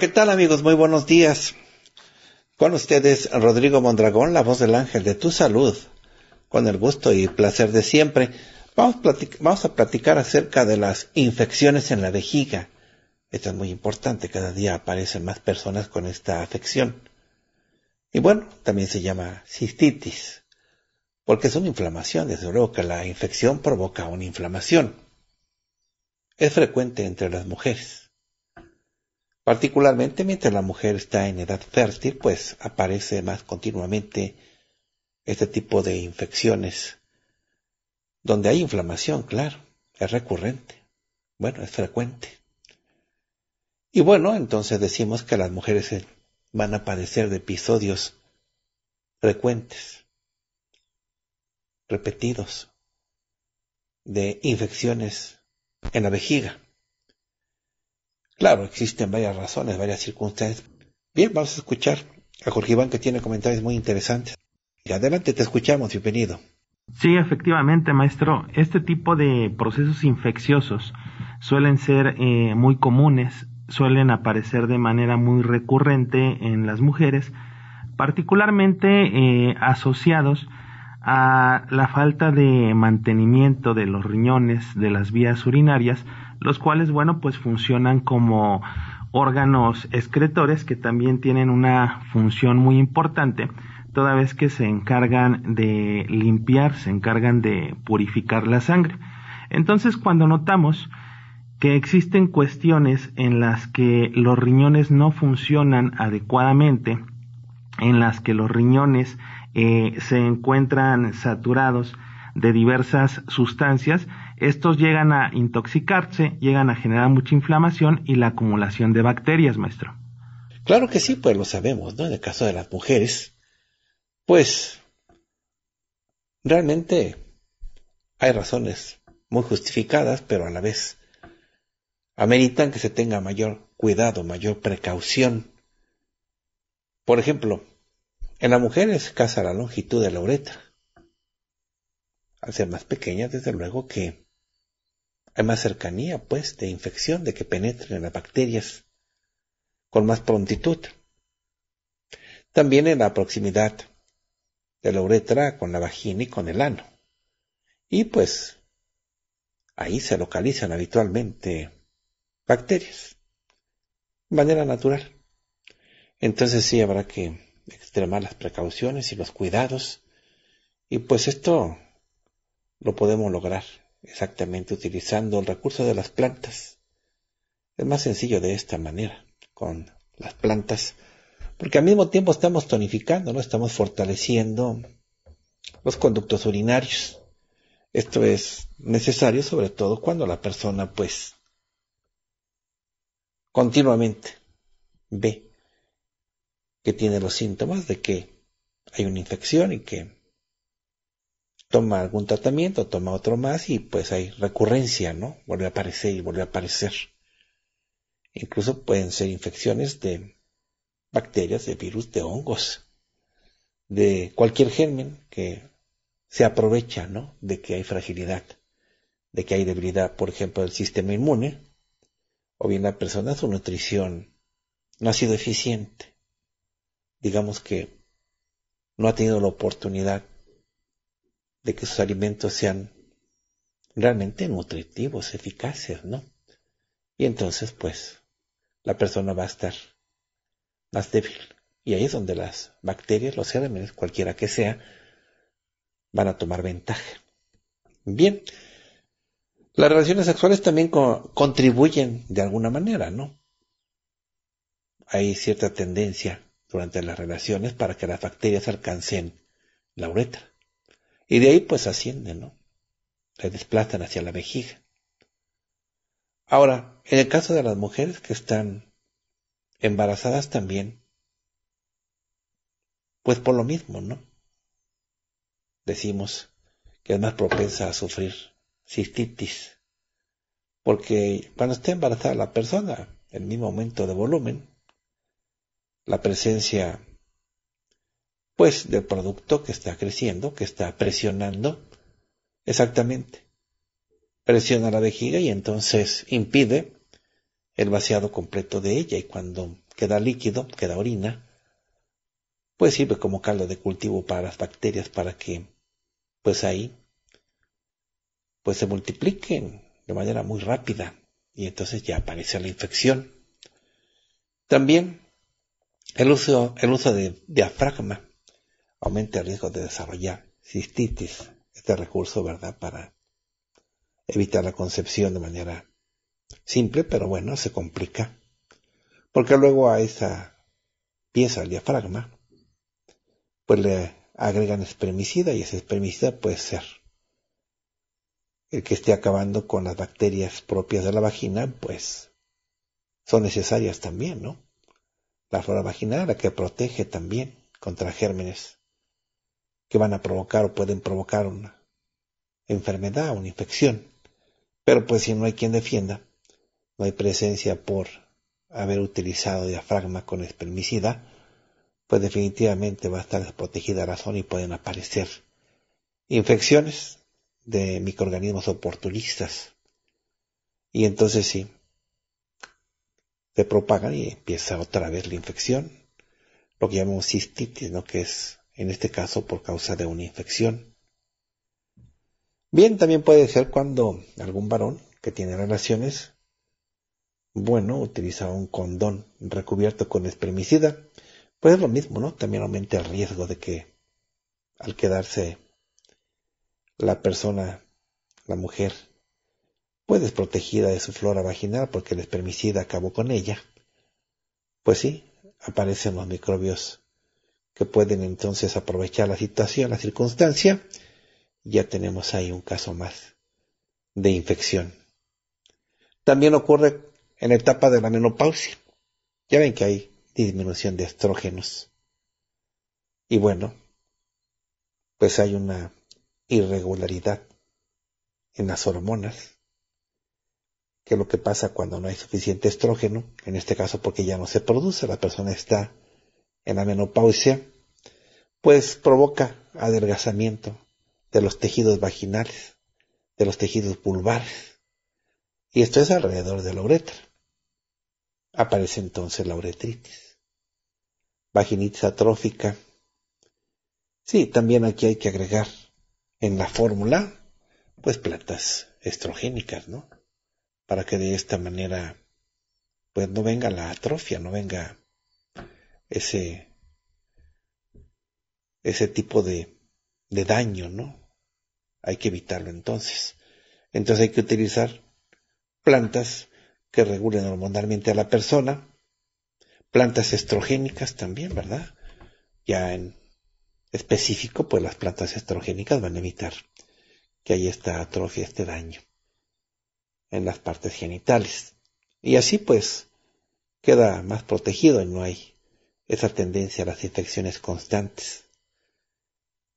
¿qué tal amigos? Muy buenos días. Con ustedes Rodrigo Mondragón, la voz del ángel de tu salud. Con el gusto y placer de siempre, vamos, vamos a platicar acerca de las infecciones en la vejiga. Esto es muy importante, cada día aparecen más personas con esta afección. Y bueno, también se llama cistitis, porque es una inflamación, desde luego que la infección provoca una inflamación. Es frecuente entre las mujeres. Particularmente mientras la mujer está en edad fértil, pues aparece más continuamente este tipo de infecciones, donde hay inflamación, claro, es recurrente, bueno, es frecuente. Y bueno, entonces decimos que las mujeres van a padecer de episodios frecuentes, repetidos, de infecciones en la vejiga. Claro, existen varias razones, varias circunstancias. Bien, vamos a escuchar a Jorge Iván que tiene comentarios muy interesantes. adelante, te escuchamos, bienvenido. Sí, efectivamente, maestro. Este tipo de procesos infecciosos suelen ser eh, muy comunes, suelen aparecer de manera muy recurrente en las mujeres, particularmente eh, asociados a la falta de mantenimiento de los riñones, de las vías urinarias, los cuales, bueno, pues funcionan como órganos excretores que también tienen una función muy importante, toda vez que se encargan de limpiar, se encargan de purificar la sangre. Entonces, cuando notamos que existen cuestiones en las que los riñones no funcionan adecuadamente, en las que los riñones eh, se encuentran saturados de diversas sustancias, estos llegan a intoxicarse, llegan a generar mucha inflamación y la acumulación de bacterias, maestro. Claro que sí, pues lo sabemos, ¿no? En el caso de las mujeres, pues realmente hay razones muy justificadas, pero a la vez ameritan que se tenga mayor cuidado, mayor precaución. Por ejemplo, en las mujeres es la longitud de la uretra. Al ser más pequeña, desde luego que hay más cercanía, pues, de infección, de que penetren las bacterias con más prontitud. También en la proximidad de la uretra con la vagina y con el ano. Y pues ahí se localizan habitualmente bacterias de manera natural. Entonces sí habrá que extremar las precauciones y los cuidados. Y pues esto lo podemos lograr exactamente utilizando el recurso de las plantas. Es más sencillo de esta manera, con las plantas, porque al mismo tiempo estamos tonificando, ¿no? Estamos fortaleciendo los conductos urinarios. Esto es necesario sobre todo cuando la persona pues continuamente ve que tiene los síntomas de que hay una infección y que toma algún tratamiento, toma otro más y pues hay recurrencia, ¿no? Vuelve a aparecer y vuelve a aparecer. Incluso pueden ser infecciones de bacterias, de virus, de hongos, de cualquier germen que se aprovecha, ¿no? De que hay fragilidad, de que hay debilidad, por ejemplo, del sistema inmune, o bien la persona, su nutrición no ha sido eficiente. Digamos que no ha tenido la oportunidad de que sus alimentos sean realmente nutritivos, eficaces, ¿no? Y entonces, pues, la persona va a estar más débil. Y ahí es donde las bacterias, los gérmenes, cualquiera que sea, van a tomar ventaja. Bien, las relaciones sexuales también contribuyen de alguna manera, ¿no? Hay cierta tendencia durante las relaciones para que las bacterias alcancen la uretra. Y de ahí pues ascienden, ¿no? Se desplazan hacia la vejiga. Ahora, en el caso de las mujeres que están embarazadas también, pues por lo mismo, ¿no? Decimos que es más propensa a sufrir cistitis, porque cuando está embarazada la persona, en mi mismo de volumen, la presencia pues del producto que está creciendo, que está presionando. Exactamente. Presiona la vejiga y entonces impide el vaciado completo de ella y cuando queda líquido, queda orina, pues sirve como caldo de cultivo para las bacterias para que pues ahí pues se multipliquen de manera muy rápida y entonces ya aparece la infección. También el uso, el uso de diafragma aumenta el riesgo de desarrollar cistitis. Este recurso, ¿verdad? Para evitar la concepción de manera simple, pero bueno, se complica. Porque luego a esa pieza del diafragma, pues le agregan espermicida y ese espermicida puede ser el que esté acabando con las bacterias propias de la vagina, pues son necesarias también, ¿no? La flora vaginal, la que protege también contra gérmenes que van a provocar o pueden provocar una enfermedad, una infección. Pero pues si no hay quien defienda, no hay presencia por haber utilizado diafragma con espermicida, pues definitivamente va a estar desprotegida la zona y pueden aparecer infecciones de microorganismos oportunistas. Y entonces sí, se propagan y empieza otra vez la infección, lo que llamamos cistitis, ¿no? que es en este caso por causa de una infección. Bien, también puede ser cuando algún varón que tiene relaciones, bueno, utiliza un condón recubierto con espermicida, pues es lo mismo, ¿no? También aumenta el riesgo de que al quedarse la persona, la mujer, pues desprotegida de su flora vaginal porque el espermicida acabó con ella, pues sí, aparecen los microbios que pueden entonces aprovechar la situación, la circunstancia, ya tenemos ahí un caso más de infección. También ocurre en la etapa de la menopausia. Ya ven que hay disminución de estrógenos. Y bueno, pues hay una irregularidad en las hormonas, que lo que pasa cuando no hay suficiente estrógeno, en este caso porque ya no se produce, la persona está en la menopausia, pues provoca adelgazamiento de los tejidos vaginales, de los tejidos pulvares, y esto es alrededor de la uretra. Aparece entonces la uretritis, vaginitis atrófica. Sí, también aquí hay que agregar en la fórmula, pues plantas estrogénicas, ¿no? Para que de esta manera, pues no venga la atrofia, no venga ese, ese tipo de, de daño, ¿no? Hay que evitarlo entonces. Entonces hay que utilizar plantas que regulen hormonalmente a la persona, plantas estrogénicas también, ¿verdad? Ya en específico, pues las plantas estrogénicas van a evitar que haya esta atrofia, este daño en las partes genitales. Y así pues queda más protegido y no hay esa tendencia a las infecciones constantes.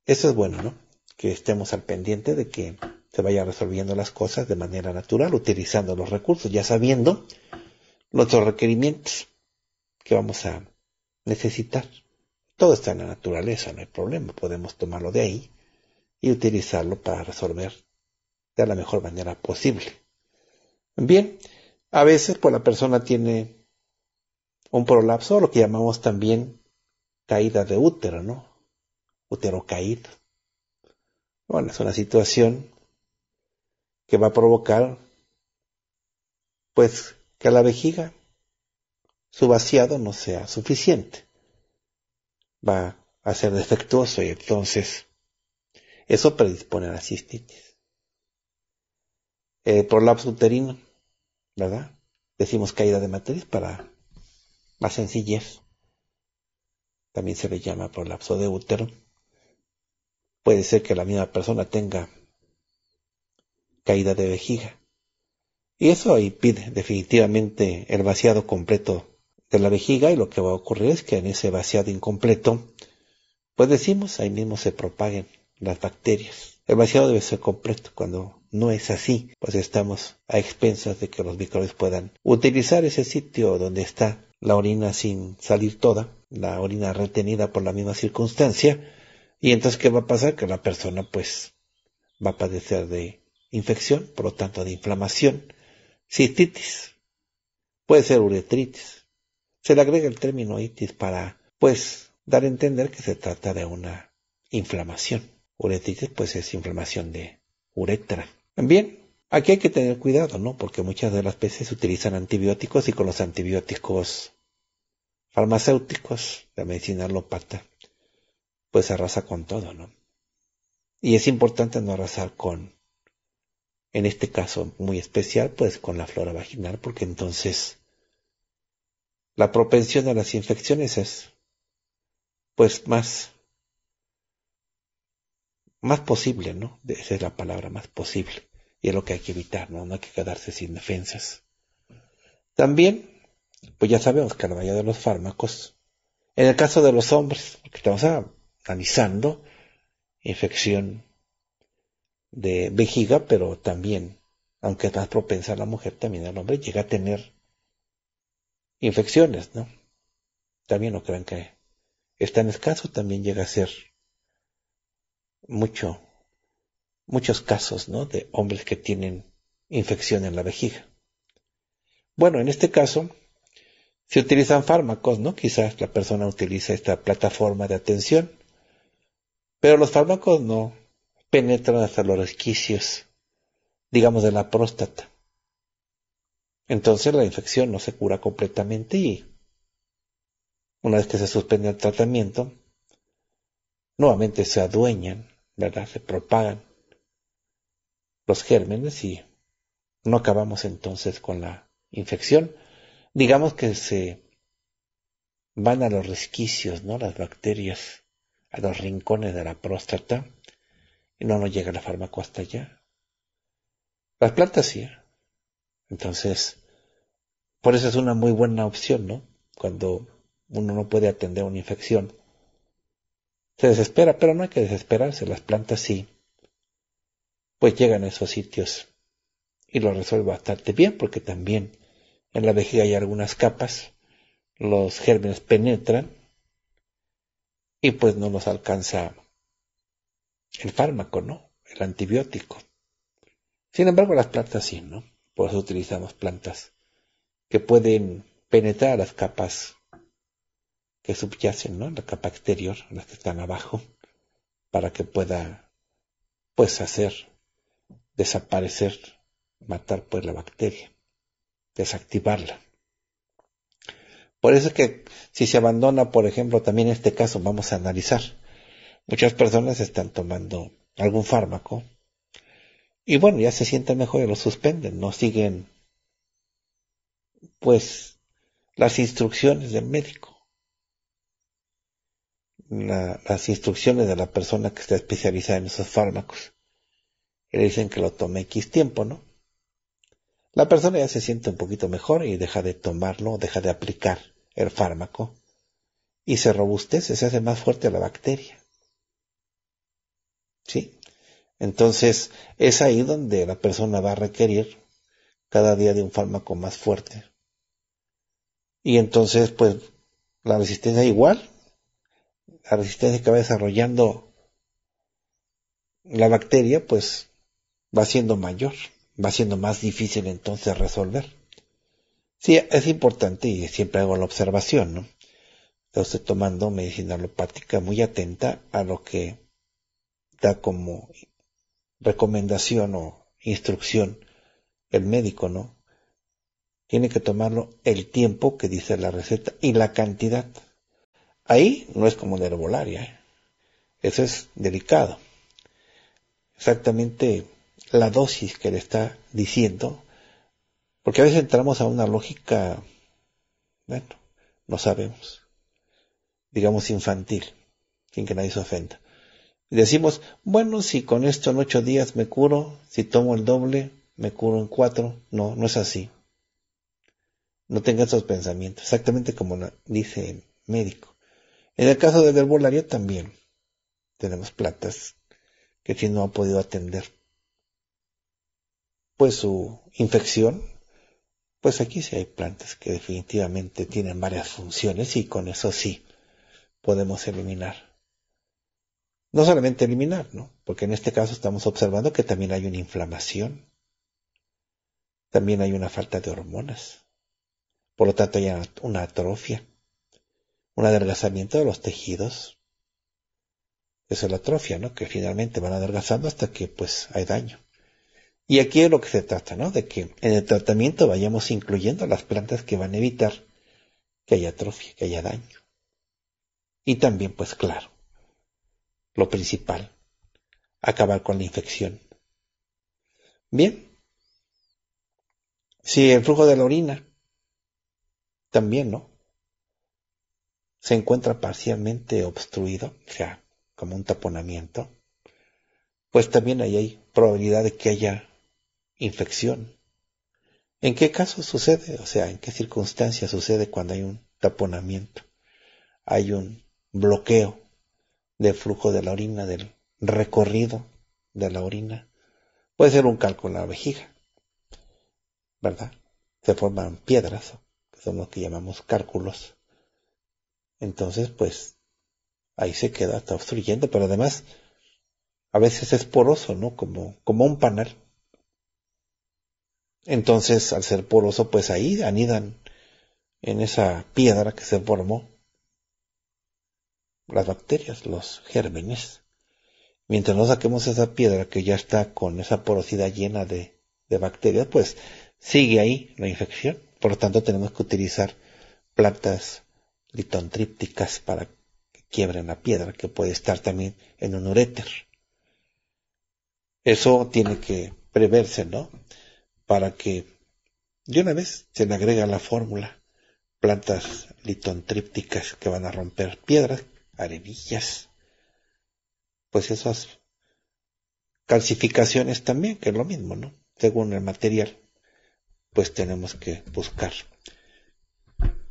Eso es bueno, ¿no? Que estemos al pendiente de que se vayan resolviendo las cosas de manera natural, utilizando los recursos, ya sabiendo nuestros requerimientos que vamos a necesitar. Todo está en la naturaleza, no hay problema, podemos tomarlo de ahí y utilizarlo para resolver de la mejor manera posible. Bien, a veces pues la persona tiene un prolapso, lo que llamamos también caída de útero, ¿no? Útero caído. Bueno, es una situación que va a provocar, pues, que la vejiga, su vaciado no sea suficiente. Va a ser defectuoso y entonces eso predispone a la cistitis. Eh, prolapso uterino, ¿verdad? Decimos caída de matriz para más sencillez, también se le llama prolapso de útero. Puede ser que la misma persona tenga caída de vejiga. Y eso ahí pide definitivamente el vaciado completo de la vejiga y lo que va a ocurrir es que en ese vaciado incompleto, pues decimos, ahí mismo se propaguen las bacterias. El vaciado debe ser completo. Cuando no es así, pues estamos a expensas de que los microbios puedan utilizar ese sitio donde está la orina sin salir toda, la orina retenida por la misma circunstancia, y entonces ¿qué va a pasar? Que la persona pues va a padecer de infección, por lo tanto de inflamación, cistitis, puede ser uretritis. Se le agrega el término itis para pues dar a entender que se trata de una inflamación. Uretritis pues es inflamación de uretra. Bien, aquí hay que tener cuidado, ¿no? Porque muchas de las veces utilizan antibióticos y con los antibióticos farmacéuticos, la medicina alópata, pues arrasa con todo, ¿no? Y es importante no arrasar con, en este caso muy especial, pues con la flora vaginal, porque entonces la propensión a las infecciones es, pues, más, más posible, ¿no? Esa es la palabra, más posible. Y es lo que hay que evitar, ¿no? No hay que quedarse sin defensas. También pues ya sabemos que la mayoría de los fármacos, en el caso de los hombres, que estamos analizando, infección de vejiga, pero también, aunque es más propensa la mujer, también el hombre llega a tener infecciones, ¿no? También no crean que es tan escaso, también llega a ser mucho, muchos casos, ¿no? De hombres que tienen infección en la vejiga. Bueno, en este caso, si utilizan fármacos, ¿no? Quizás la persona utiliza esta plataforma de atención, pero los fármacos no penetran hasta los resquicios, digamos, de la próstata. Entonces la infección no se cura completamente y una vez que se suspende el tratamiento, nuevamente se adueñan, ¿verdad? Se propagan los gérmenes y no acabamos entonces con la infección, digamos que se van a los resquicios, ¿no? Las bacterias, a los rincones de la próstata, y no nos llega la fármaco hasta allá. Las plantas sí. ¿eh? Entonces, por eso es una muy buena opción, ¿no? Cuando uno no puede atender una infección. Se desespera, pero no hay que desesperarse, las plantas sí. Pues llegan a esos sitios y lo resuelven bastante bien porque también en la vejiga hay algunas capas, los gérmenes penetran y pues no nos alcanza el fármaco, ¿no? El antibiótico. Sin embargo, las plantas sí, ¿no? Por eso utilizamos plantas que pueden penetrar las capas que subyacen, ¿no? La capa exterior, las que están abajo, para que pueda, pues, hacer desaparecer, matar, pues, la bacteria desactivarla. Por eso es que si se abandona, por ejemplo, también en este caso vamos a analizar. Muchas personas están tomando algún fármaco y bueno, ya se sienten mejor y lo suspenden, no siguen pues las instrucciones del médico. las instrucciones de la persona que está especializada en esos fármacos. le dicen que lo tome X tiempo, ¿no? la persona ya se siente un poquito mejor y deja de tomarlo, deja de aplicar el fármaco y se robustece, se hace más fuerte la bacteria. ¿Sí? Entonces es ahí donde la persona va a requerir cada día de un fármaco más fuerte. Y entonces, pues, la resistencia igual, la resistencia que va desarrollando la bacteria, pues, va siendo mayor va siendo más difícil entonces resolver. Sí, es importante y siempre hago la observación, ¿no? Entonces, tomando medicina alopática muy atenta a lo que da como recomendación o instrucción el médico, ¿no? Tiene que tomarlo el tiempo que dice la receta y la cantidad. Ahí no es como de herbolaria, ¿eh? eso es delicado. Exactamente la dosis que le está diciendo, porque a veces entramos a una lógica, bueno, no sabemos, digamos infantil, sin que nadie se ofenda. Y decimos, bueno, si con esto en ocho días me curo, si tomo el doble, me curo en cuatro. No, no es así. No tenga esos pensamientos, exactamente como dice el médico. En el caso del herbolario también tenemos plantas que si no ha podido atender pues su infección, pues aquí sí hay plantas que definitivamente tienen varias funciones y con eso sí podemos eliminar. No solamente eliminar, ¿no? Porque en este caso estamos observando que también hay una inflamación. También hay una falta de hormonas. Por lo tanto, hay una atrofia, un adelgazamiento de los tejidos. Eso es la atrofia, ¿no? Que finalmente van adelgazando hasta que pues hay daño. Y aquí es lo que se trata, ¿no? De que en el tratamiento vayamos incluyendo las plantas que van a evitar que haya atrofia, que haya daño. Y también, pues claro, lo principal, acabar con la infección. Bien. Si el flujo de la orina, también, ¿no? Se encuentra parcialmente obstruido, o sea, como un taponamiento, pues también ahí hay probabilidad de que haya infección. ¿En qué caso sucede? O sea, ¿en qué circunstancias sucede cuando hay un taponamiento? Hay un bloqueo del flujo de la orina, del recorrido de la orina. Puede ser un cálculo en la vejiga, ¿verdad? Se forman piedras, que son lo que llamamos cálculos. Entonces, pues, ahí se queda, está obstruyendo, pero además, a veces es poroso, ¿no? Como, como un panal. Entonces, al ser poroso, pues ahí anidan en esa piedra que se formó las bacterias, los gérmenes. Mientras no saquemos esa piedra que ya está con esa porosidad llena de, bacterias, pues sigue ahí la infección. Por lo tanto, tenemos que utilizar plantas litontrípticas para que quiebren la piedra, que puede estar también en un uréter. Eso tiene que preverse, ¿no? para que de una vez se le agrega la fórmula. Plantas litontrípticas que van a romper piedras, arenillas. Pues esas calcificaciones también, que es lo mismo, ¿no? Según el material, pues tenemos que buscar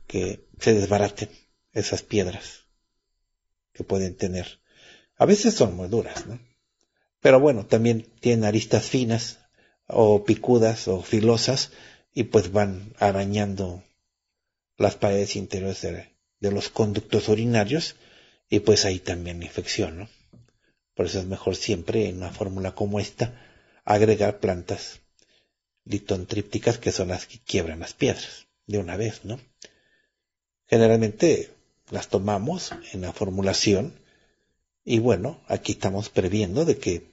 que se desbaraten esas piedras que pueden tener. A veces son muy duras, ¿no? Pero bueno, también tienen aristas finas o picudas o filosas y pues van arañando las paredes interiores de, los conductos urinarios y pues ahí también infección, ¿no? Por eso es mejor siempre en una fórmula como esta agregar plantas litontripticas que son las que quiebran las piedras de una vez, ¿no? Generalmente las tomamos en la formulación y bueno, aquí estamos previendo de que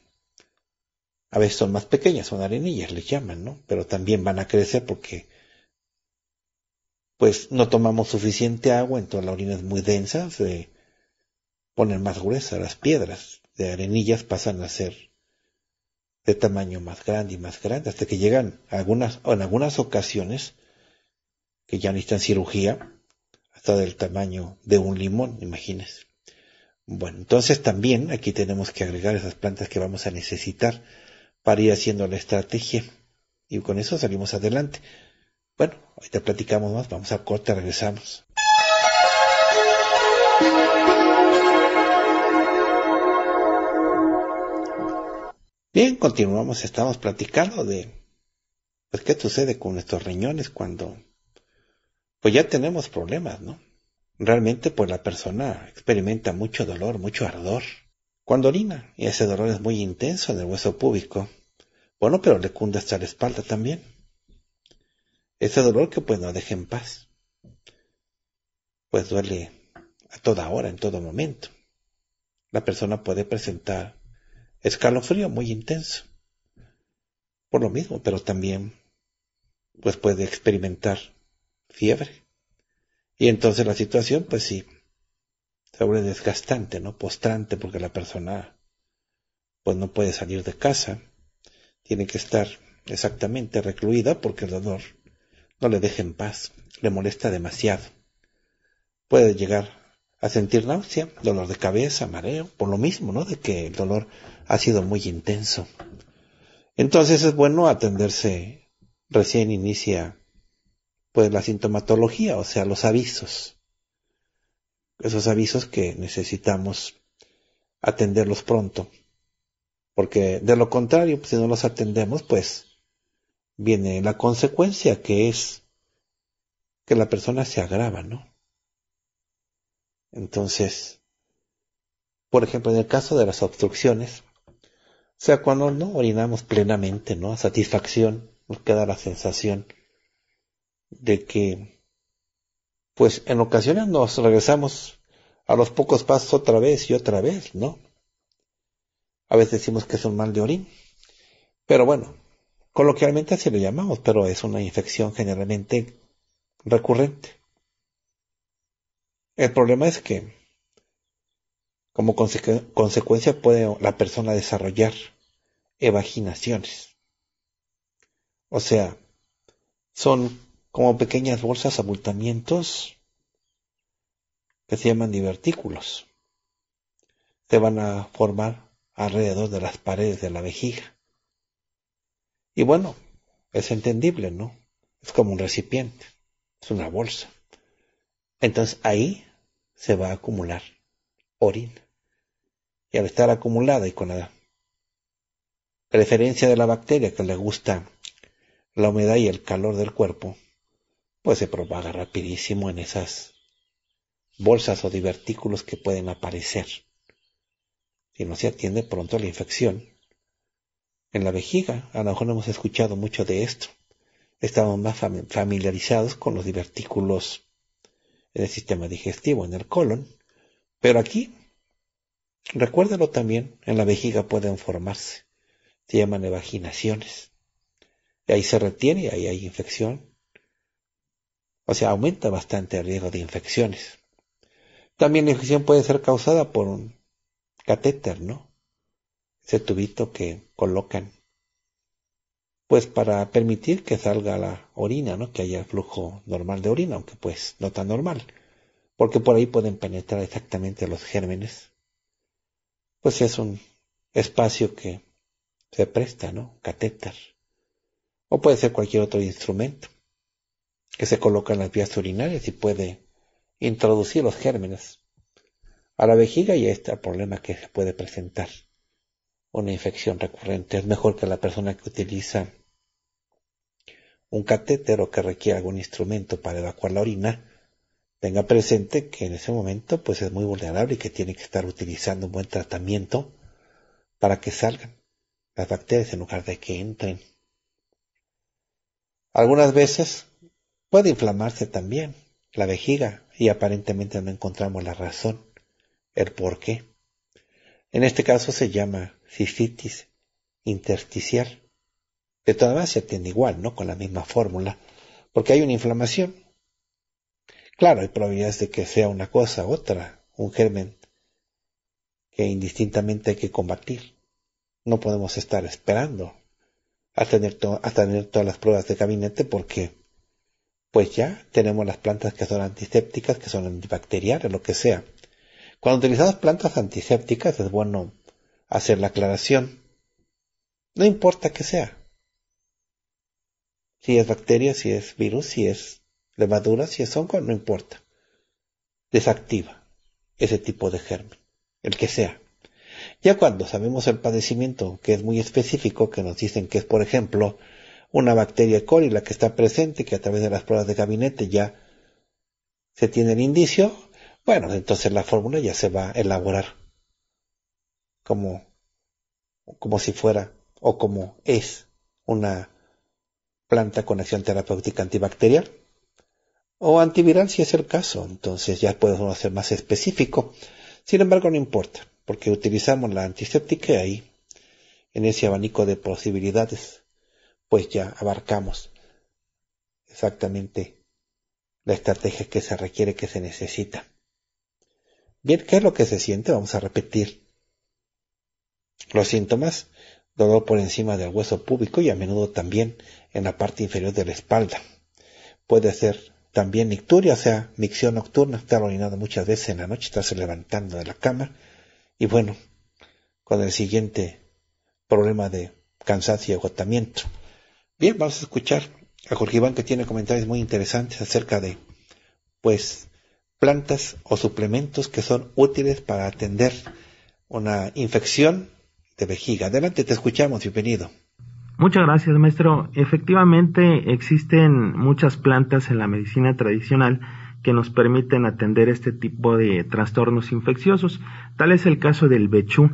a veces son más pequeñas, son arenillas, les llaman, ¿no? Pero también van a crecer porque pues no tomamos suficiente agua, entonces la orina es muy densa, se ponen más gruesas las piedras de arenillas pasan a ser de tamaño más grande y más grande, hasta que llegan algunas, en algunas ocasiones, que ya necesitan cirugía, hasta del tamaño de un limón, imagínense. Bueno, entonces también aquí tenemos que agregar esas plantas que vamos a necesitar para ir haciendo la estrategia. Y con eso salimos adelante. Bueno, ahorita platicamos más, vamos a corte, regresamos. Bien, continuamos, estamos platicando de pues qué sucede con nuestros riñones cuando pues ya tenemos problemas, ¿no? Realmente pues la persona experimenta mucho dolor, mucho ardor, cuando orina, y ese dolor es muy intenso en el hueso púbico, bueno, pero le cunde hasta la espalda también. Ese dolor que pues no deja en paz. Pues duele a toda hora, en todo momento. La persona puede presentar escalofrío muy intenso. Por lo mismo, pero también pues puede experimentar fiebre. Y entonces la situación, pues sí, desgastante, ¿no? Postrante, porque la persona pues no puede salir de casa, tiene que estar exactamente recluida porque el dolor no le deja en paz, le molesta demasiado. Puede llegar a sentir náusea, dolor de cabeza, mareo, por lo mismo, ¿no? De que el dolor ha sido muy intenso. Entonces es bueno atenderse, recién inicia pues la sintomatología, o sea, los avisos esos avisos que necesitamos atenderlos pronto. Porque de lo contrario, pues, si no los atendemos, pues viene la consecuencia que es que la persona se agrava, ¿no? Entonces, por ejemplo, en el caso de las obstrucciones, o sea, cuando no orinamos plenamente, ¿no? A satisfacción, nos queda la sensación de que pues en ocasiones nos regresamos a los pocos pasos otra vez y otra vez, ¿no? A veces decimos que es un mal de orín, pero bueno, coloquialmente así lo llamamos, pero es una infección generalmente recurrente. El problema es que como consecuencia puede la persona desarrollar evaginaciones. O sea, son como pequeñas bolsas, abultamientos que se llaman divertículos. Se van a formar alrededor de las paredes de la vejiga. Y bueno, es entendible, ¿no? Es como un recipiente, es una bolsa. Entonces ahí se va a acumular orina. Y al estar acumulada y con la preferencia de la bacteria que le gusta la humedad y el calor del cuerpo, pues se propaga rapidísimo en esas bolsas o divertículos que pueden aparecer. Si no se atiende pronto a la infección, en la vejiga, a lo mejor no hemos escuchado mucho de esto. Estamos más familiarizados con los divertículos en el sistema digestivo, en el colon. Pero aquí, recuérdalo también, en la vejiga pueden formarse. Se llaman evaginaciones. Y ahí se retiene, ahí hay infección. O sea, aumenta bastante el riesgo de infecciones. También la infección puede ser causada por un catéter, ¿no? Ese tubito que colocan, pues para permitir que salga la orina, ¿no? Que haya flujo normal de orina, aunque pues no tan normal, porque por ahí pueden penetrar exactamente los gérmenes. Pues es un espacio que se presta, ¿no? Catéter. O puede ser cualquier otro instrumento que se coloca en las vías urinarias y puede introducir los gérmenes a la vejiga y este problema que se puede presentar una infección recurrente. Es mejor que la persona que utiliza un catéter o que requiere algún instrumento para evacuar la orina tenga presente que en ese momento pues es muy vulnerable y que tiene que estar utilizando un buen tratamiento para que salgan las bacterias en lugar de que entren. Algunas veces Puede inflamarse también la vejiga y aparentemente no encontramos la razón, el por qué. En este caso se llama cistitis intersticial. De todas maneras se atiende igual, ¿no? Con la misma fórmula, porque hay una inflamación. Claro, hay probabilidades de que sea una cosa, otra, un germen que indistintamente hay que combatir. No podemos estar esperando a tener, a tener todas las pruebas de gabinete porque pues ya tenemos las plantas que son antisépticas, que son antibacteriales, lo que sea. Cuando utilizamos plantas antisépticas es bueno hacer la aclaración. No importa que sea. Si es bacteria, si es virus, si es levadura, si es hongo, no importa. Desactiva ese tipo de germen, el que sea. Ya cuando sabemos el padecimiento, que es muy específico, que nos dicen que es, por ejemplo, una bacteria e. coli, la que está presente, que a través de las pruebas de gabinete ya se tiene el indicio, bueno, entonces la fórmula ya se va a elaborar como, como si fuera o como es una planta con acción terapéutica antibacterial o antiviral si es el caso, entonces ya podemos ser más específico. Sin embargo, no importa, porque utilizamos la antiséptica ahí, en ese abanico de posibilidades, pues ya abarcamos exactamente la estrategia que se requiere, que se necesita. Bien, ¿qué es lo que se siente? Vamos a repetir los síntomas. Dolor por encima del hueso púbico y a menudo también en la parte inferior de la espalda. Puede ser también nicturia, o sea, micción nocturna, estar orinado muchas veces en la noche, estarse levantando de la cama. Y bueno, con el siguiente problema de cansancio y agotamiento. Bien, vamos a escuchar a Jorge Iván que tiene comentarios muy interesantes acerca de, pues, plantas o suplementos que son útiles para atender una infección de vejiga. Adelante, te escuchamos, bienvenido. Muchas gracias, maestro. Efectivamente, existen muchas plantas en la medicina tradicional que nos permiten atender este tipo de trastornos infecciosos. Tal es el caso del bechú.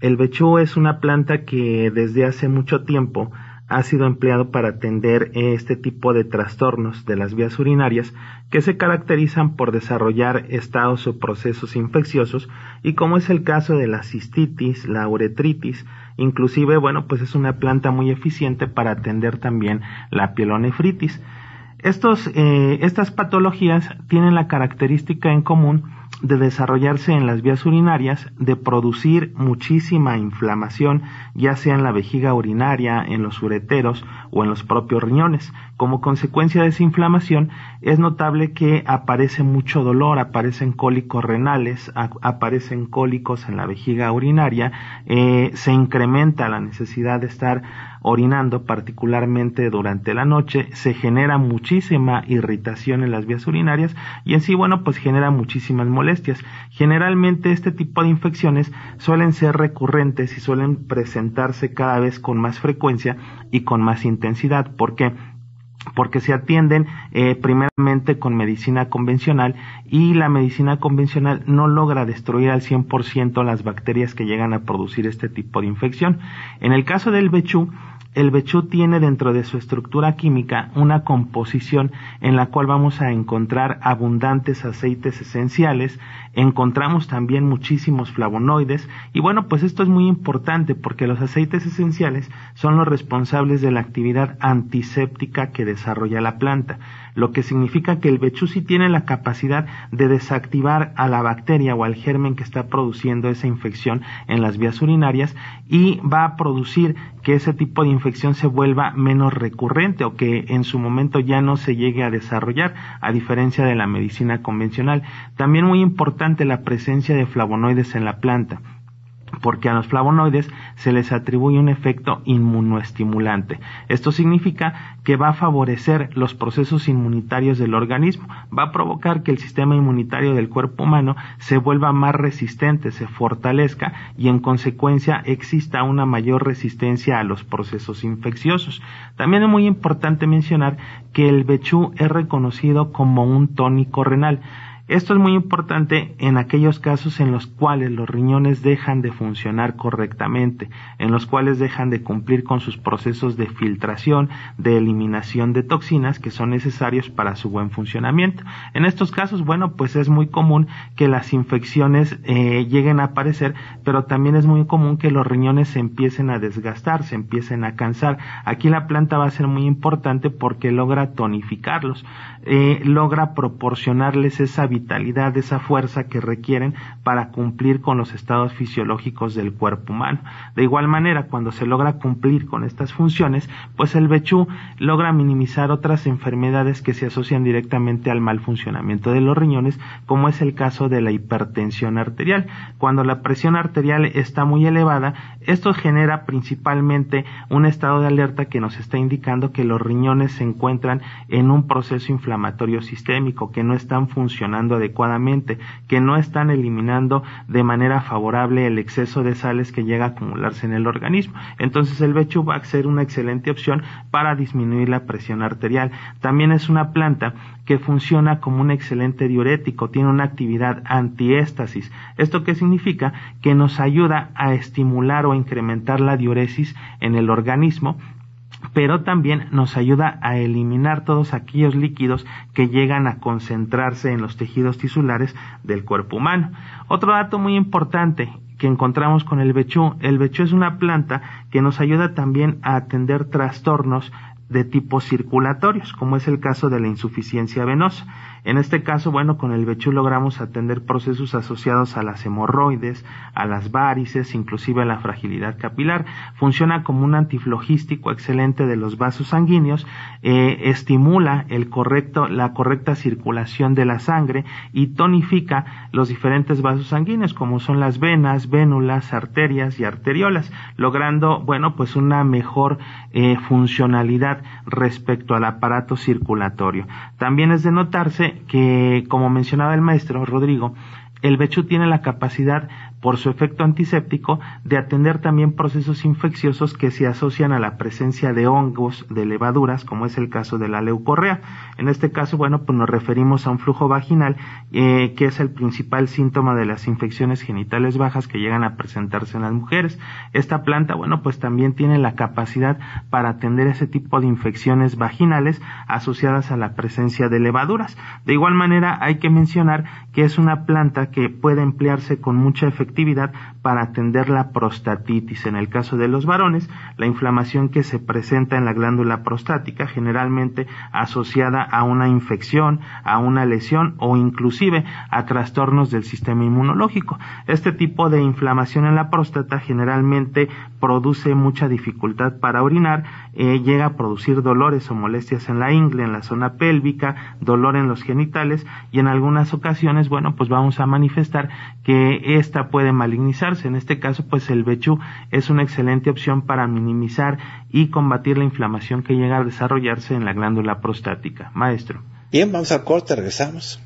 El bechú es una planta que desde hace mucho tiempo ha sido empleado para atender este tipo de trastornos de las vías urinarias que se caracterizan por desarrollar estados o procesos infecciosos y como es el caso de la cistitis, la uretritis, inclusive bueno pues es una planta muy eficiente para atender también la pielonefritis. Estos, eh, estas patologías tienen la característica en común de desarrollarse en las vías urinarias, de producir muchísima inflamación, ya sea en la vejiga urinaria, en los ureteros o en los propios riñones. Como consecuencia de esa inflamación, es notable que aparece mucho dolor, aparecen cólicos renales, aparecen cólicos en la vejiga urinaria, eh, se incrementa la necesidad de estar orinando particularmente durante la noche, se genera muchísima irritación en las vías urinarias y en sí, bueno, pues genera muchísimas molestias. Generalmente este tipo de infecciones suelen ser recurrentes y suelen presentarse cada vez con más frecuencia y con más intensidad. ¿Por porque se atienden eh, primeramente con medicina convencional y la medicina convencional no logra destruir al 100% las bacterias que llegan a producir este tipo de infección. En el caso del bechú, el bechú tiene dentro de su estructura química una composición en la cual vamos a encontrar abundantes aceites esenciales encontramos también muchísimos flavonoides y bueno, pues esto es muy importante porque los aceites esenciales son los responsables de la actividad antiséptica que desarrolla la planta, lo que significa que el bechuzi tiene la capacidad de desactivar a la bacteria o al germen que está produciendo esa infección en las vías urinarias y va a producir que ese tipo de infección se vuelva menos recurrente o que en su momento ya no se llegue a desarrollar, a diferencia de la medicina convencional. También muy importante ante la presencia de flavonoides en la planta, porque a los flavonoides se les atribuye un efecto inmunoestimulante. Esto significa que va a favorecer los procesos inmunitarios del organismo, va a provocar que el sistema inmunitario del cuerpo humano se vuelva más resistente, se fortalezca y en consecuencia exista una mayor resistencia a los procesos infecciosos. También es muy importante mencionar que el bechú es reconocido como un tónico renal. Esto es muy importante en aquellos casos en los cuales los riñones dejan de funcionar correctamente, en los cuales dejan de cumplir con sus procesos de filtración, de eliminación de toxinas que son necesarios para su buen funcionamiento. En estos casos, bueno, pues es muy común que las infecciones eh, lleguen a aparecer, pero también es muy común que los riñones se empiecen a desgastar, se empiecen a cansar. Aquí la planta va a ser muy importante porque logra tonificarlos, eh, logra proporcionarles esa vitalidad, esa fuerza que requieren para cumplir con los estados fisiológicos del cuerpo humano. De igual manera, cuando se logra cumplir con estas funciones, pues el Bechú logra minimizar otras enfermedades que se asocian directamente al mal funcionamiento de los riñones, como es el caso de la hipertensión arterial. Cuando la presión arterial está muy elevada, esto genera principalmente un estado de alerta que nos está indicando que los riñones se encuentran en un proceso inflamatorio sistémico, que no están funcionando adecuadamente, que no están eliminando de manera favorable el exceso de sales que llega a acumularse en el organismo. Entonces el bechu va a ser una excelente opción para disminuir la presión arterial. También es una planta que funciona como un excelente diurético, tiene una actividad antiéstasis. ¿Esto qué significa? Que nos ayuda a estimular o incrementar la diuresis en el organismo pero también nos ayuda a eliminar todos aquellos líquidos que llegan a concentrarse en los tejidos tisulares del cuerpo humano. Otro dato muy importante que encontramos con el bechú. El bechú es una planta que nos ayuda también a atender trastornos de tipos circulatorios, como es el caso de la insuficiencia venosa. En este caso, bueno, con el Bechú logramos atender procesos asociados a las hemorroides, a las varices, inclusive a la fragilidad capilar. Funciona como un antiflogístico excelente de los vasos sanguíneos, eh, estimula el correcto, la correcta circulación de la sangre y tonifica los diferentes vasos sanguíneos, como son las venas, vénulas, arterias y arteriolas, logrando, bueno, pues una mejor eh, funcionalidad respecto al aparato circulatorio. También es de notarse que, como mencionaba el maestro Rodrigo, el Bechu tiene la capacidad por su efecto antiséptico, de atender también procesos infecciosos que se asocian a la presencia de hongos, de levaduras, como es el caso de la leucorrea. En este caso, bueno, pues nos referimos a un flujo vaginal, eh, que es el principal síntoma de las infecciones genitales bajas que llegan a presentarse en las mujeres. Esta planta, bueno, pues también tiene la capacidad para atender ese tipo de infecciones vaginales asociadas a la presencia de levaduras. De igual manera, hay que mencionar que es una planta que puede emplearse con mucha efectividad para atender la prostatitis. En el caso de los varones, la inflamación que se presenta en la glándula prostática, generalmente asociada a una infección, a una lesión o inclusive a trastornos del sistema inmunológico. Este tipo de inflamación en la próstata generalmente produce mucha dificultad para orinar, eh, llega a producir dolores o molestias en la ingle, en la zona pélvica, dolor en los genitales y en algunas ocasiones, bueno, pues vamos a manifestar que esta puede malignizar en este caso, pues el bechu es una excelente opción para minimizar y combatir la inflamación que llega a desarrollarse en la glándula prostática. Maestro. Bien, vamos al corte, regresamos.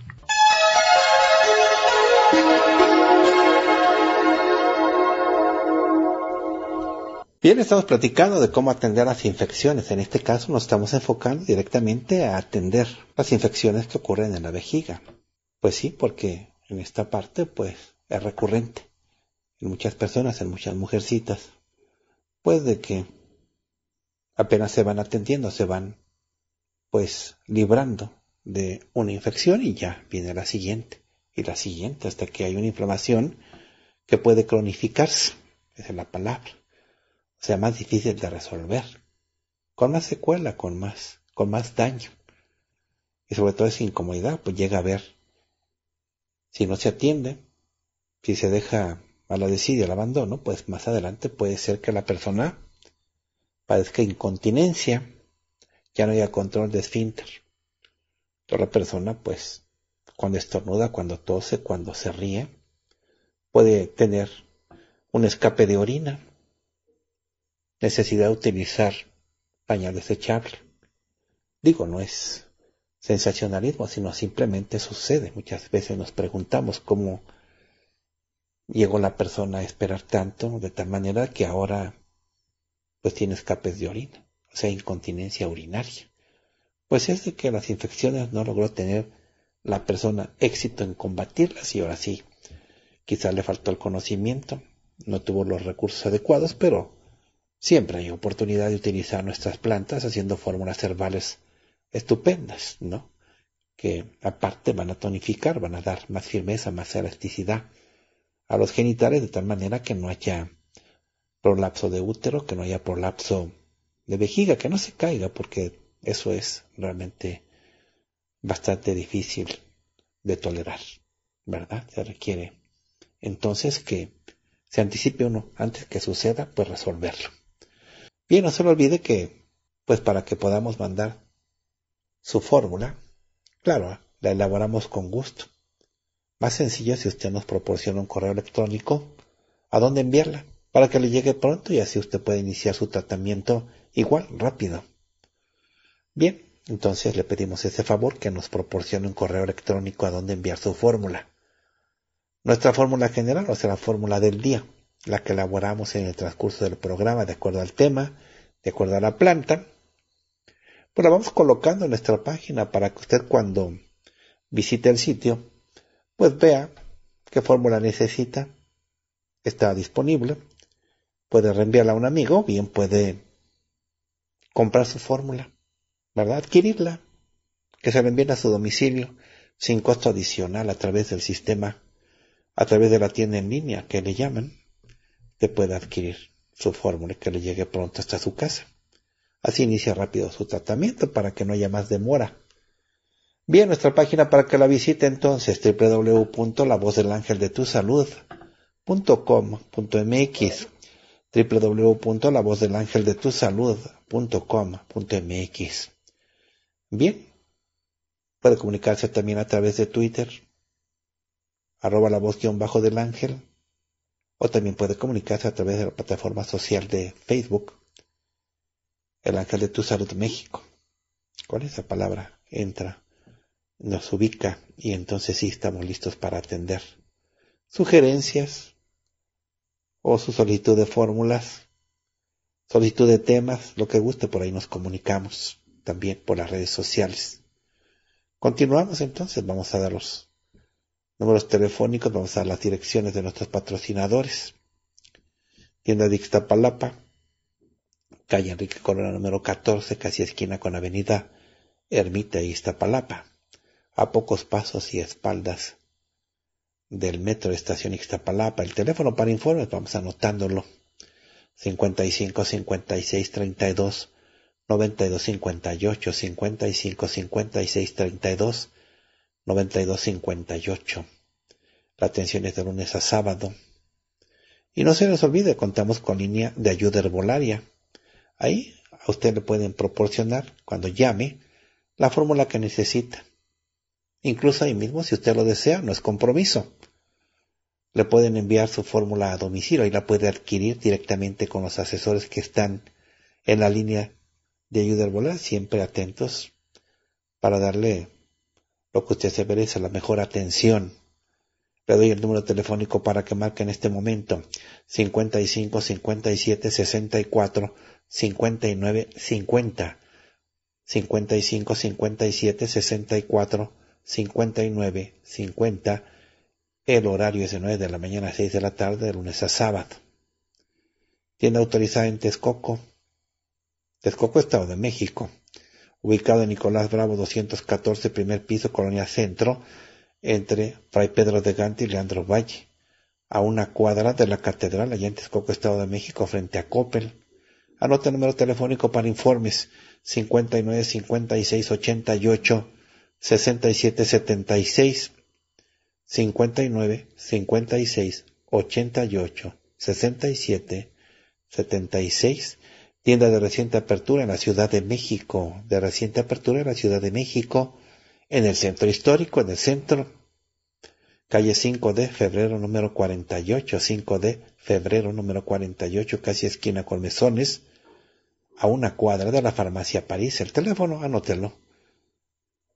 Bien, estamos platicando de cómo atender las infecciones. En este caso nos estamos enfocando directamente a atender las infecciones que ocurren en la vejiga. Pues sí, porque en esta parte pues es recurrente en muchas personas, en muchas mujercitas, pues de que apenas se van atendiendo, se van pues librando de una infección y ya viene la siguiente y la siguiente hasta que hay una inflamación que puede cronificarse, esa es la palabra, o sea, más difícil de resolver, con más secuela, con más, con más daño y sobre todo esa incomodidad pues llega a ver si no se atiende, si se deja a la al abandono, pues más adelante puede ser que la persona padezca incontinencia, ya no haya control de esfínter. Toda la persona, pues, cuando estornuda, cuando tose, cuando se ríe, puede tener un escape de orina, necesidad de utilizar pañal desechable. Digo, no es sensacionalismo, sino simplemente sucede. Muchas veces nos preguntamos cómo llegó la persona a esperar tanto, de tal manera que ahora pues tiene escapes de orina, o sea, incontinencia urinaria. Pues es de que las infecciones no logró tener la persona éxito en combatirlas y ahora sí, quizás le faltó el conocimiento, no tuvo los recursos adecuados, pero siempre hay oportunidad de utilizar nuestras plantas haciendo fórmulas herbales estupendas, ¿no? Que aparte van a tonificar, van a dar más firmeza, más elasticidad a los genitales de tal manera que no haya prolapso de útero, que no haya prolapso de vejiga, que no se caiga, porque eso es realmente bastante difícil de tolerar, ¿verdad? Se requiere entonces que se anticipe uno antes que suceda, pues resolverlo. Bien, no se lo olvide que, pues para que podamos mandar su fórmula, claro, ¿eh? la elaboramos con gusto más sencillo si usted nos proporciona un correo electrónico a dónde enviarla para que le llegue pronto y así usted puede iniciar su tratamiento igual rápido. Bien, entonces le pedimos ese favor que nos proporcione un correo electrónico a dónde enviar su fórmula. Nuestra fórmula general, o sea, la fórmula del día, la que elaboramos en el transcurso del programa de acuerdo al tema, de acuerdo a la planta, pues la vamos colocando en nuestra página para que usted cuando visite el sitio pues vea qué fórmula necesita. Está disponible. Puede reenviarla a un amigo, bien puede comprar su fórmula, ¿verdad? Adquirirla, que se la envíen a su domicilio sin costo adicional a través del sistema, a través de la tienda en línea que le llaman, te puede adquirir su fórmula que le llegue pronto hasta su casa. Así inicia rápido su tratamiento para que no haya más demora Bien, nuestra página para que la visite entonces, www.lavozdelangeldetusalud.com.mx www.lavozdelangeldetusalud.com.mx Bien, puede comunicarse también a través de Twitter, arroba la voz guión bajo del ángel, o también puede comunicarse a través de la plataforma social de Facebook, el ángel de tu salud México. ¿Cuál es esa palabra entra nos ubica y entonces sí estamos listos para atender sugerencias o su solicitud de fórmulas, solicitud de temas, lo que guste, por ahí nos comunicamos también por las redes sociales. Continuamos entonces, vamos a dar los números telefónicos, vamos a dar las direcciones de nuestros patrocinadores. Tienda de Ixtapalapa, calle Enrique Corona número 14, casi esquina con avenida Ermita e Ixtapalapa a pocos pasos y espaldas del metro estación Ixtapalapa. El teléfono para informes, vamos anotándolo. 55 56 32 92 58 55 56 32 92 58. La atención es de lunes a sábado. Y no se les olvide, contamos con línea de ayuda herbolaria. Ahí a usted le pueden proporcionar, cuando llame, la fórmula que necesita Incluso ahí mismo, si usted lo desea, no es compromiso. Le pueden enviar su fórmula a domicilio y la puede adquirir directamente con los asesores que están en la línea de ayuda al volar, siempre atentos para darle lo que usted se merece, la mejor atención. Le doy el número telefónico para que marque en este momento 55 57 64 59 50 55 57 64 nueve, cincuenta, El horario es de 9 de la mañana a 6 de la tarde, de lunes a sábado. Tienda autorizada en Texcoco. Texcoco, Estado de México. Ubicado en Nicolás Bravo 214, primer piso, Colonia Centro, entre Fray Pedro de Gante y Leandro Valle. A una cuadra de la Catedral, allá en Texcoco, Estado de México, frente a Coppel. Anota el número telefónico para informes ochenta y ocho, 67 76 59 56 88 67 76 tienda de reciente apertura en la Ciudad de México de reciente apertura en la Ciudad de México en el centro histórico en el centro calle 5 de febrero número 48 5 de febrero número 48 casi esquina con mesones a una cuadra de la farmacia París el teléfono anótelo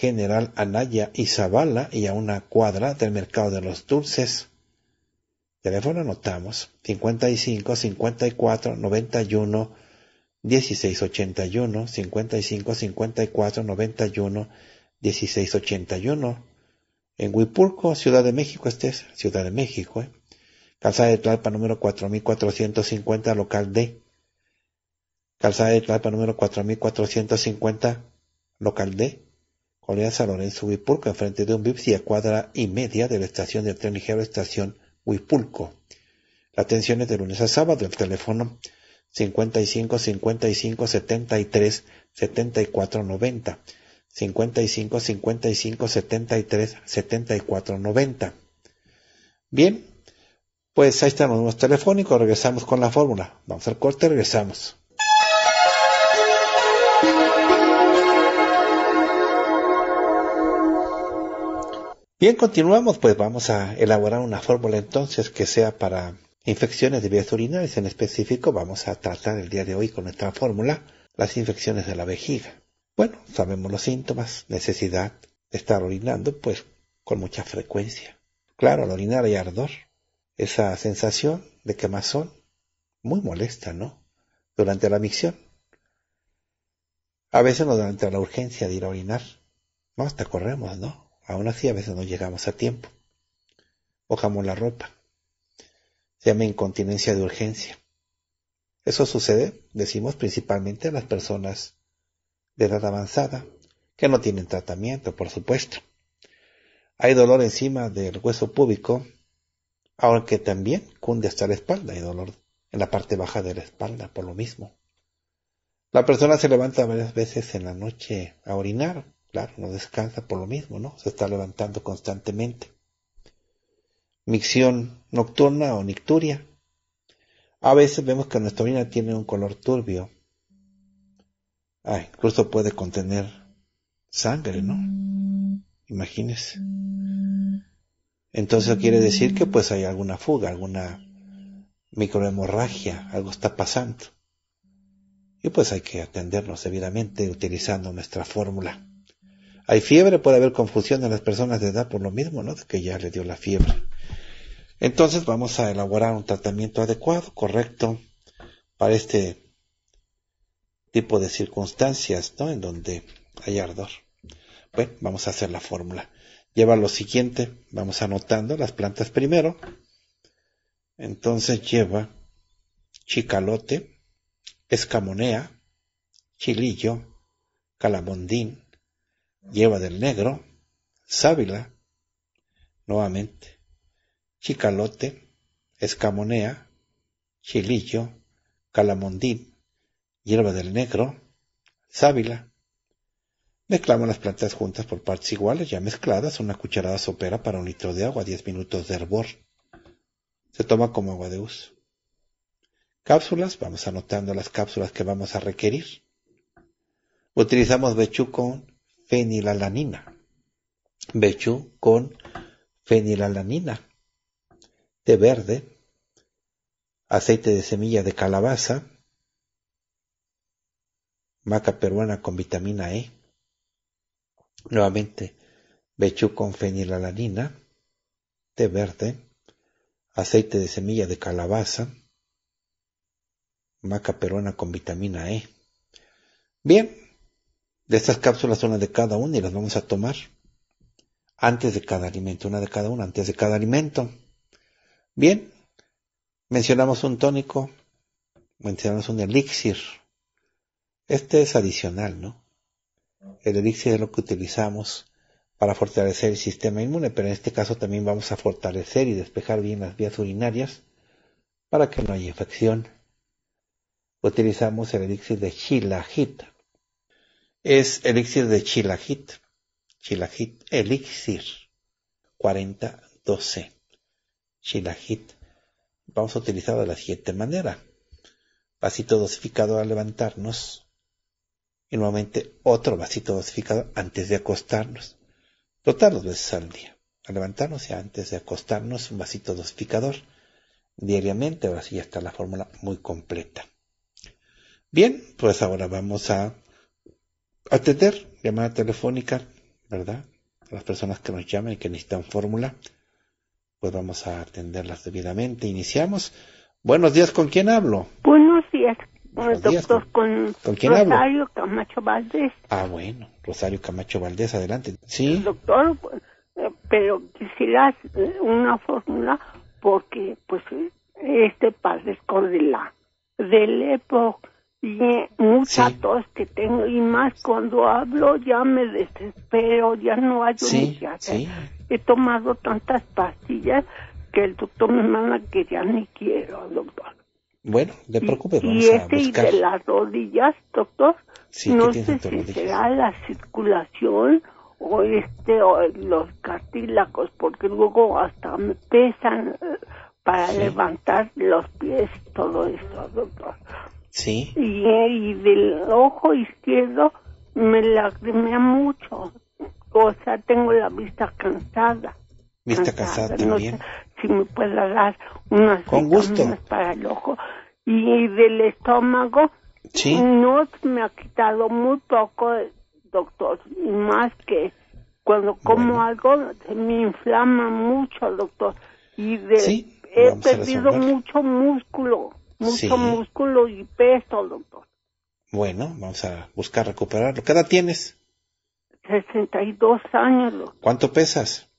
General Anaya y y a una cuadra del mercado de los dulces. Teléfono anotamos 55 54 91 1681 55 54 91 1681 en Huipulco, Ciudad de México, este es Ciudad de México, ¿eh? Calzada de Tlalpa número 4450, local D. Calzada de Tlalpa número 4450, local D. San Lorenzo Huipulco, enfrente de un Bipsi a cuadra y media de la estación del tren ligero Estación Huipulco. La atención es de lunes a sábado. El teléfono 55 55 73 74 90. 55 55 73 74 90. Bien, pues ahí están los números telefónicos. Regresamos con la fórmula. Vamos al corte, regresamos. Bien, continuamos, pues vamos a elaborar una fórmula entonces que sea para infecciones de vías urinarias. En específico vamos a tratar el día de hoy con esta fórmula las infecciones de la vejiga. Bueno, sabemos los síntomas, necesidad de estar orinando pues con mucha frecuencia. Claro, al orinar hay ardor, esa sensación de quemazón, muy molesta, ¿no? Durante la micción. A veces no durante la urgencia de ir a orinar, no, hasta corremos, ¿no? Aún así, a veces no llegamos a tiempo. Ojamos la ropa. Se llama incontinencia de urgencia. Eso sucede, decimos, principalmente a las personas de edad avanzada, que no tienen tratamiento, por supuesto. Hay dolor encima del hueso púbico, aunque también cunde hasta la espalda, hay dolor en la parte baja de la espalda, por lo mismo. La persona se levanta varias veces en la noche a orinar, Claro, no descansa por lo mismo, ¿no? Se está levantando constantemente. Micción nocturna o nicturia. A veces vemos que nuestra orina tiene un color turbio. Ah, incluso puede contener sangre, ¿no? Imagínese. Entonces quiere decir que pues hay alguna fuga, alguna microhemorragia, algo está pasando. Y pues hay que atendernos debidamente utilizando nuestra fórmula hay fiebre, puede haber confusión en las personas de edad por lo mismo, ¿no? que ya le dio la fiebre. Entonces vamos a elaborar un tratamiento adecuado, correcto, para este tipo de circunstancias, ¿no? En donde hay ardor. Bueno, vamos a hacer la fórmula. Lleva lo siguiente, vamos anotando las plantas primero. Entonces lleva chicalote, escamonea, chilillo, calamondín, Lleva del Negro, Sábila, nuevamente, Chicalote, Escamonea, Chilillo, Calamondín, Hierba del Negro, Sábila. Mezclamos las plantas juntas por partes iguales, ya mezcladas, una cucharada sopera para un litro de agua, 10 minutos de hervor. Se toma como agua de uso. Cápsulas, vamos anotando las cápsulas que vamos a requerir. Utilizamos bechucón, fenilalanina. bechú con fenilalanina. Té verde. Aceite de semilla de calabaza. Maca peruana con vitamina E. Nuevamente, bechú con fenilalanina. Té verde. Aceite de semilla de calabaza. Maca peruana con vitamina E. Bien, de estas cápsulas, una de cada una y las vamos a tomar antes de cada alimento, una de cada una, antes de cada alimento. Bien, mencionamos un tónico, mencionamos un elixir. Este es adicional, ¿no? El elixir es lo que utilizamos para fortalecer el sistema inmune, pero en este caso también vamos a fortalecer y despejar bien las vías urinarias para que no haya infección. Utilizamos el elixir de Gita es elixir de Chilajit. Chilajit elixir 4012. Chilajit. Vamos a utilizarlo de la siguiente manera. Vasito dosificado al levantarnos. Y nuevamente otro vasito dosificado antes de acostarnos. Total dos veces al día. Al levantarnos y antes de acostarnos un vasito dosificador diariamente. Ahora sí ya está la fórmula muy completa. Bien, pues ahora vamos a Atender llamada telefónica, ¿verdad? A las personas que nos llaman y que necesitan fórmula, pues vamos a atenderlas debidamente. Iniciamos. Buenos días, ¿con quién hablo? Buenos días, con, Rosario Camacho Valdés. Ah, bueno, Rosario Camacho Valdés, adelante. Sí. Doctor, pues, eh, pero quisiera una fórmula porque, pues, este padre es de la, época y eh, mucha tos que tengo y más cuando hablo ya me desespero, ya no hay ni He tomado tantas pastillas que el doctor me manda que ya ni quiero, doctor. Bueno, le preocupes y, este Y de las rodillas, doctor, no sé si será la circulación o este los cartílagos, porque luego hasta me pesan eh, para levantar los pies, todo esto doctor. Sí. Eh, y, del ojo izquierdo me lagrimea mucho. O sea, tengo la vista cansada. Vista cansada, también. si me puede dar unas Con para el ojo. Y del estómago, ¿Sí? no me ha quitado muy poco, doctor. Y más que cuando como algo me inflama mucho, doctor. Y de, he perdido mucho músculo mucho músculo y peso, doctor. Bueno, vamos a buscar recuperarlo. ¿Qué edad tienes? 62 años, doctor. ¿Cuánto pesas?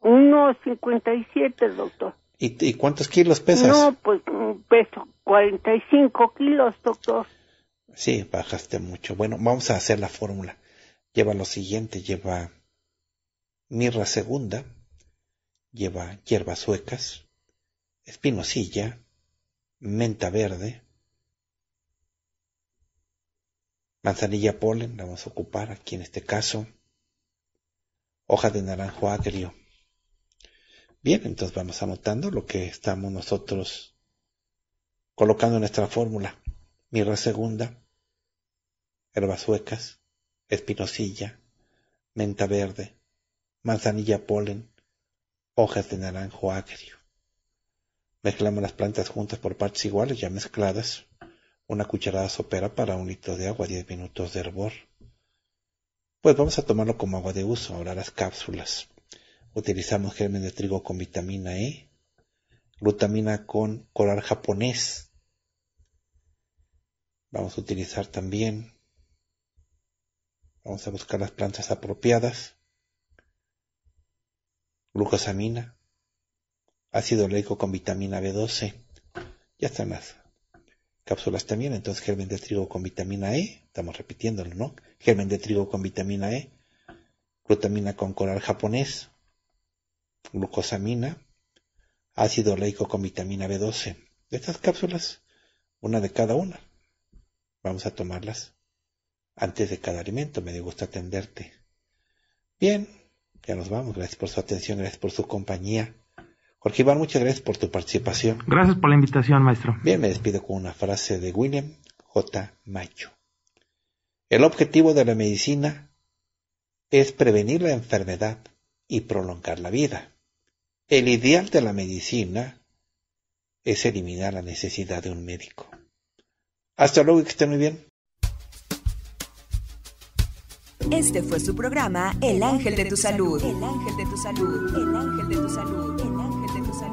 1,57, doctor. ¿Y, ¿Y cuántos kilos pesas? No, pues peso 45 kilos, doctor. Sí, bajaste mucho. Bueno, vamos a hacer la fórmula. Lleva lo siguiente, lleva mirra segunda, lleva hierbas suecas, espinosilla, menta verde, manzanilla polen, la vamos a ocupar aquí en este caso, hojas de naranjo agrio. Bien, entonces vamos anotando lo que estamos nosotros colocando en nuestra fórmula. Mirra segunda, suecas, espinosilla, menta verde, manzanilla polen, hojas de naranjo agrio. Mezclamos las plantas juntas por partes iguales, ya mezcladas. Una cucharada sopera para un litro de agua, 10 minutos de hervor. Pues vamos a tomarlo como agua de uso, ahora las cápsulas. Utilizamos germen de trigo con vitamina E, glutamina con coral japonés. Vamos a utilizar también, vamos a buscar las plantas apropiadas, glucosamina, ácido oleico con vitamina B12. Ya están las cápsulas también. Entonces, germen de trigo con vitamina E. Estamos repitiéndolo, ¿no? Germen de trigo con vitamina E. Glutamina con coral japonés. Glucosamina. Ácido oleico con vitamina B12. de Estas cápsulas, una de cada una. Vamos a tomarlas antes de cada alimento. Me gusta atenderte. Bien, ya nos vamos. Gracias por su atención, gracias por su compañía. Jorge Iván, muchas gracias por tu participación. Gracias por la invitación, maestro. Bien, me despido con una frase de William J. Macho. El objetivo de la medicina es prevenir la enfermedad y prolongar la vida. El ideal de la medicina es eliminar la necesidad de un médico. Hasta luego y que esté muy bien. Este fue su programa El Ángel de tu Salud. El Ángel de tu Salud. El Ángel de tu Salud.